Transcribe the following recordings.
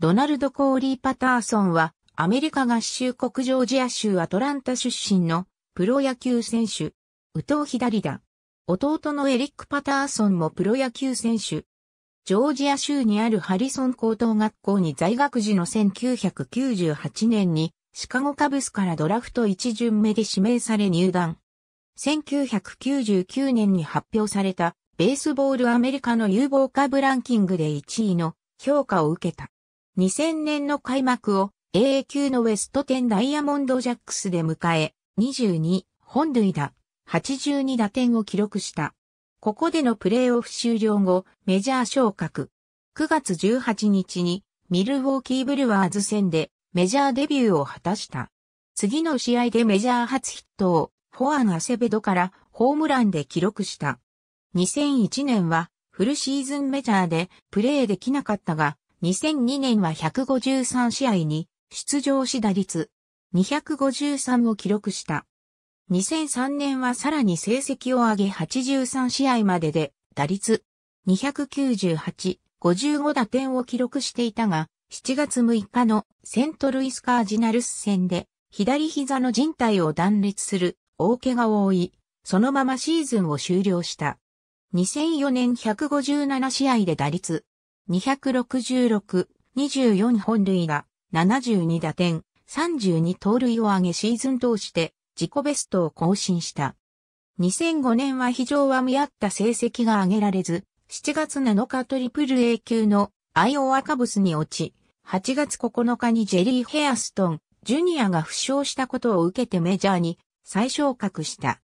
ドナルド・コーリー・パターソンは、アメリカ合衆国ジョージア州アトランタ出身のプロ野球選手、右投左打。弟のエリック・パターソンもプロ野球選手。ジョージア州にあるハリソン高等学校に在学時の1998年にシカゴカブスからドラフト1巡目で指名され入団。1999年に発表されたベースボールアメリカの有望株ランキングで1位の評価を受けた。2000年の開幕を AA 級のウェスト10ダイヤモンドジャックスで迎え、22本塁打、82打点を記録した。ここでのプレーオフ終了後、メジャー昇格。9月18日にミルウォーキーブルワーズ戦でメジャーデビューを果たした。次の試合でメジャー初ヒットをフォアン・アセベドからホームランで記録した。2001年はフルシーズンメジャーでプレーできなかったが、2002年は153試合に出場し打率253を記録した。2003年はさらに成績を上げ83試合までで打率298、55打点を記録していたが、7月6日のセントルイスカージナルス戦で左膝の人帯を断裂する大怪我を負い、そのままシーズンを終了した。2004年157試合で打率266、24本塁打、72打点、32盗塁を上げシーズン通して自己ベストを更新した。2005年は非常は見合った成績が挙げられず、7月7日トリプル A 級のアイオワカブスに落ち、8月9日にジェリー・ヘアストン、ジュニアが負傷したことを受けてメジャーに再昇格した。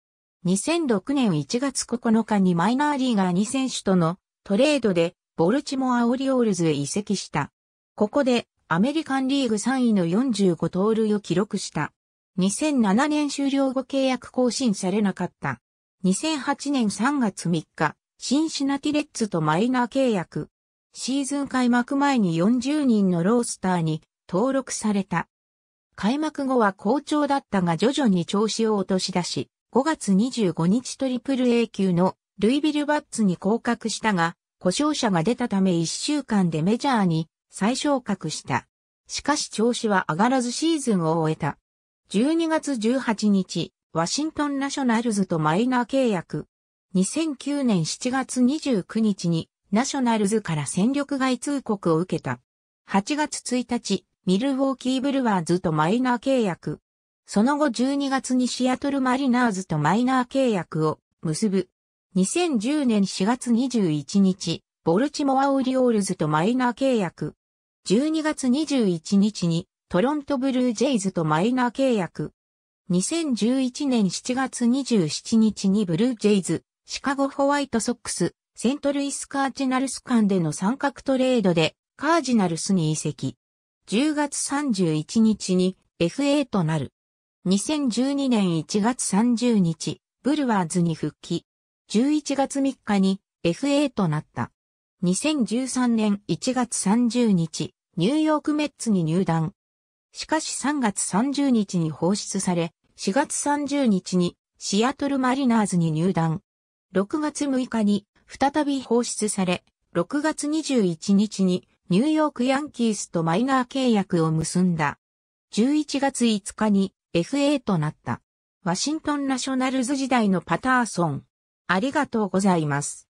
2006年1月9日にマイナーリーガー2選手とのトレードでボルチモア・オリオールズへ移籍した。ここでアメリカンリーグ3位の45盗塁を記録した。2007年終了後契約更新されなかった。2008年3月3日、シンシナティレッツとマイナー契約。シーズン開幕前に40人のロースターに登録された。開幕後は好調だったが徐々に調子を落とし出し、5月25日トリプル A 級のルイビルバッツに降格したが、故障者が出たため1週間でメジャーに再昇格した。しかし調子は上がらずシーズンを終えた。12月18日、ワシントンナショナルズとマイナー契約。2009年7月29日にナショナルズから戦力外通告を受けた。8月1日、ミルウォーキーブルワーズとマイナー契約。その後12月にシアトルマリナーズとマイナー契約を結ぶ。2010年4月21日、ボルチモアオリオールズとマイナー契約。12月21日にトロントブルージェイズとマイナー契約。2011年7月27日にブルージェイズ、シカゴホワイトソックス、セントルイスカージナルス間での三角トレードでカージナルスに移籍。10月31日に FA となる。2012年1月30日、ブルワーズに復帰。11月3日に FA となった。2013年1月30日、ニューヨークメッツに入団。しかし3月30日に放出され、4月30日にシアトルマリナーズに入団。6月6日に再び放出され、6月21日にニューヨークヤンキースとマイナー契約を結んだ。11月5日に FA となった。ワシントンナショナルズ時代のパターソン。ありがとうございます。